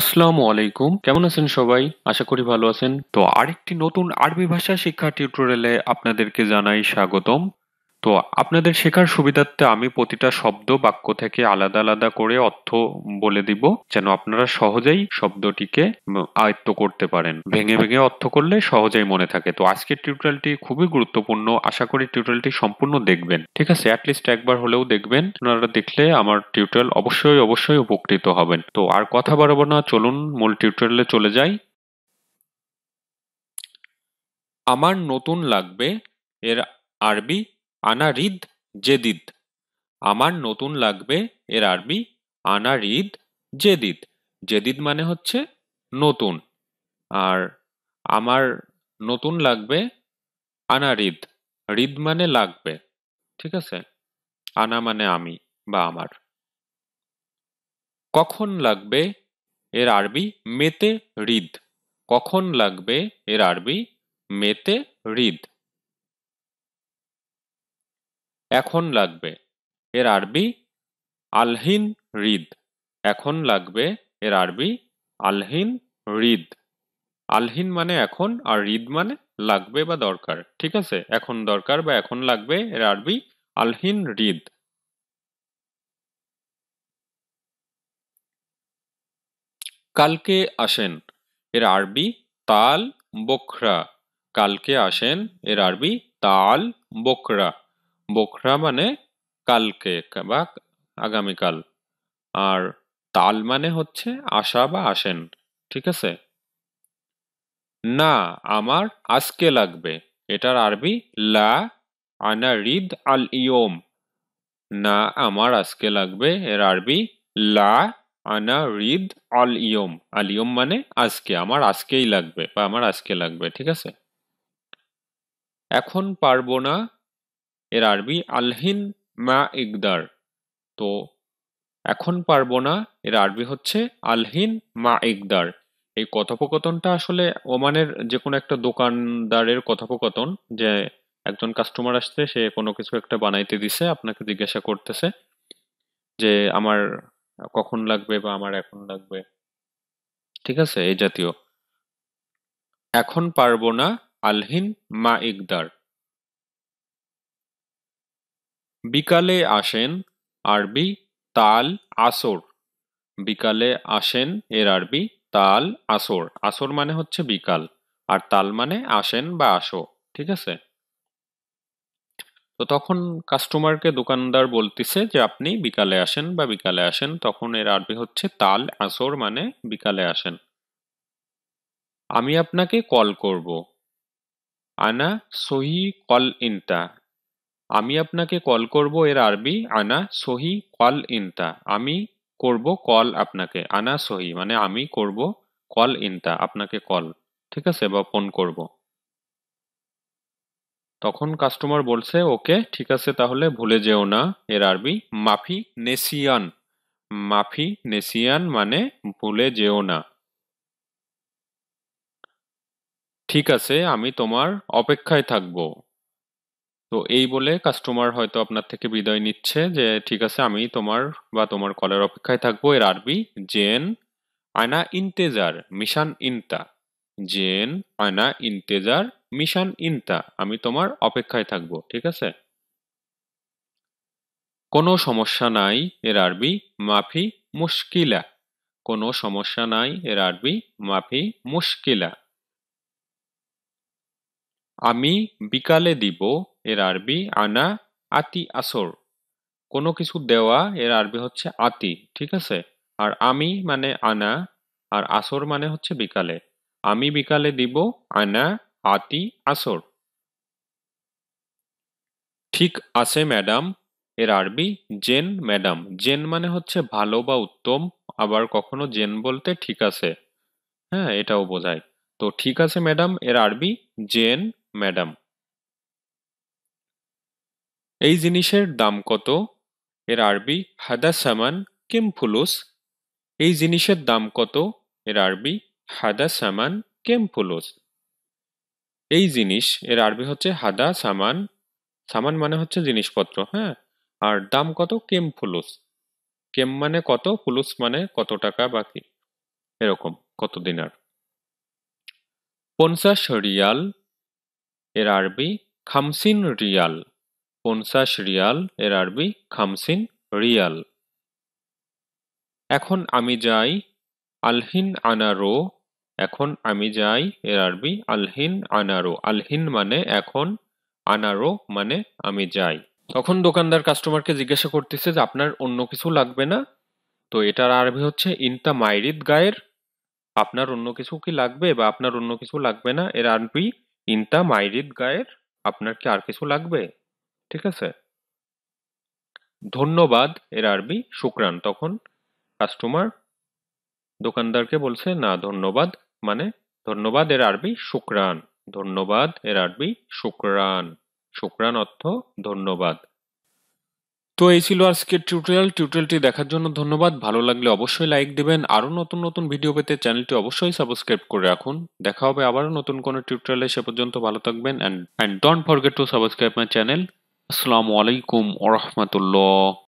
আসসালামু আলাইকুম কেমন আছেন সবাই আশা করি ভালো আছেন তো আরেকটি নতুন আরবি ভাষা শিক্ষা টিউটোরিয়ালে আপনাদেরকে জানাই স্বাগতম তো আপনাদের শেখার সুবিধার্থে আমি প্রতিটা শব্দ বাক্য থেকে আলাদা আলাদা করে অর্থ বলে দিব যেন আপনারা সহজেই শব্দটিকে আয়ত্ত করতে পারেন ভেঙে ভেঙে অর্থ করলে সহজেই মনে থাকে তো আজকের টিউটোরিয়ালটি খুবই গুরুত্বপূর্ণ আশা করি টিউটোরিয়ালটি সম্পূর্ণ দেখবেন ঠিক আছে অ্যাটলিস্ট একবার হলেও দেখবেন আপনারা দেখলে আমার টিউটোরিয়াল অবশ্যই অবশ্যই উপকৃত হবেন তো আর কথা বাড়াবো না চলুন মূল টিউটোরিয়ালে চলে যাই আমার নতুন লাগবে এর আরবি আনারিদ জেদিদ আমার নতুন লাগবে এর আরবি আনারিদ জেদিদ জেদিদ মানে হচ্ছে নতুন আর আমার নতুন লাগবে আনারিদ রিদ মানে লাগবে ঠিক আছে আনা মানে আমি বা আমার কখন লাগবে এর আরবি মেতে রিদ কখন লাগবে এর আরবি মেতে রিদ এখন লাগবে এর আরবি আলহিন রিদ এখন লাগবে এর আরবি আলহিন রিদ আলহিন মানে এখন আর হৃদ মানে লাগবে বা দরকার ঠিক আছে এখন দরকার বা এখন লাগবে এর আরবি আলহিন রিদ কালকে আসেন এর আরবি তাল বকরা কালকে আসেন এর আরবি তাল বকরা বখরা মানে কালকে বা আগামীকাল আর তাল মানে হচ্ছে আসা বা আসেন ঠিক আছে না আমার আজকে লাগবে এটার আরবি লা আনা রিদ আল ইয়ম না আমার আজকে লাগবে এর আরবি লা আনা রিদ আল ইয়ম আল ইয়ম মানে আজকে আমার আজকেই লাগবে বা আমার আজকে লাগবে ঠিক আছে এখন পারবো না এর আরবি আলহিন মা ইকদার তো এখন পারবো না এর আরবি হচ্ছে আলহিন মা ইকদার এই কথোপকথনটা আসলে ওমানের যে কোনো একটা দোকানদারের কথোপকথন যে একজন কাস্টমার আসছে সে কোনো কিছু একটা বানাইতে দিছে আপনাকে জিজ্ঞাসা করতেছে যে আমার কখন লাগবে বা আমার এখন লাগবে ঠিক আছে এই জাতীয় এখন পারবো না আলহিন মা ইকদার বিকালে আসেন আরবি তাল আসর বিকালে আসেন এর আরবি তাল আসর আসর মানে হচ্ছে বিকাল আর তাল মানে আসেন বা আসো ঠিক আছে তো তখন কাস্টমারকে দোকানদার বলতেছে যে আপনি বিকালে আসেন বা বিকালে আসেন তখন এর আরবি হচ্ছে তাল আসর মানে বিকালে আসেন আমি আপনাকে কল করব আনা সহি কল ইনটা আমি আপনাকে কল করব এর আরবি আনা সহি কল ইনতা আমি করব কল আপনাকে আনা সহি মানে আমি করব কল ইনতা আপনাকে কল ঠিক আছে বা ফোন করব তখন কাস্টমার বলছে ওকে ঠিক আছে তাহলে ভুলে যেও না এর আরবি মাফি নেসিয়ান মাফি নেসিয়ান মানে ভুলে যেও না ঠিক আছে আমি তোমার অপেক্ষায় থাকবো তো এই বলে কাস্টমার হয়তো আপনার থেকে বিদায় নিচ্ছে যে ঠিক আছে আমি তোমার বা তোমার কলের অপেক্ষায় থাকবো এর আরবি জেন আয়না ইন্তেজার মিশান ইনতা জেন আয়না ইন্তেজার মিশান ইনতা আমি তোমার অপেক্ষায় থাকবো ঠিক আছে কোনো সমস্যা নাই এর আরবি মাফি মুশকিলা কোনো সমস্যা নাই এর আরবি মাফি মুশকিলা আমি বিকালে দিব এর আরবি আনা আতি আসর কোনো কিছু দেওয়া এর আরবি হচ্ছে আতি ঠিক আছে আর আমি মানে আনা আর আসর মানে হচ্ছে বিকালে আমি বিকালে দিব আনা আতি আসর ঠিক আছে ম্যাডাম এর আরবি জেন ম্যাডাম জেন মানে হচ্ছে ভালো বা উত্তম আবার কখনো জেন বলতে ঠিক আছে হ্যাঁ এটাও বোঝায় তো ঠিক আছে ম্যাডাম এর আরবি জেন ম্যাডাম এই জিনিসের দাম কত এর আরবি হাদা সামান কিম ফুলুস এই জিনিসের দাম কত এর আরবি হাদা সামান কেম ফুলুস এই জিনিস এর আরবি হচ্ছে হাদা সামান সামান মানে হচ্ছে জিনিসপত্র হ্যাঁ আর দাম কত কেম ফুলুস কেম মানে কত ফুলুস মানে কত টাকা বাকি এরকম কত দিনার পঞ্চাশ রিয়াল এর আরবি খামসিন রিয়াল পঞ্চাশ রিয়াল এর আরবি খামসিন রিয়াল এখন আমি যাই আলহিন আনারো এখন আমি যাই এর আরবি আলহিন আনারো আলহিন মানে এখন আনারো মানে আমি যাই তখন দোকানদার কাস্টমারকে জিজ্ঞাসা করতেছে যে আপনার অন্য কিছু লাগবে না তো এটার আরবি হচ্ছে ইনতা মাইরিদ গায়ের আপনার অন্য কিছু কি লাগবে বা আপনার অন্য কিছু লাগবে না এর আরবি ইনতা মাইরিদ গায়ের আপনার কি আর কিছু লাগবে ঠিক আছে ধন্যবাদ এর আরবি শুক্রান তখন কাস্টমার দোকানদারকে বলছে না ধন্যবাদ মানে ধন্যবাদ এর আরবি শুক্রান ধন্যবাদ এর আরবি শুক্রান শুক্রান অর্থ ধন্যবাদ তো এই ছিল আজকের টিউটোরিয়াল টিউটোরিয়ালটি দেখার জন্য ধন্যবাদ ভালো লাগলে অবশ্যই লাইক দেবেন আরও নতুন নতুন ভিডিও পেতে চ্যানেলটি অবশ্যই সাবস্ক্রাইব করে রাখুন দেখা হবে আবারও নতুন কোনো টিউটোরিয়ালে সে পর্যন্ত ভালো থাকবেন and and don't forget to subscribe my channel আসসালামু আলাইকুম ওরহমতুল্লাহ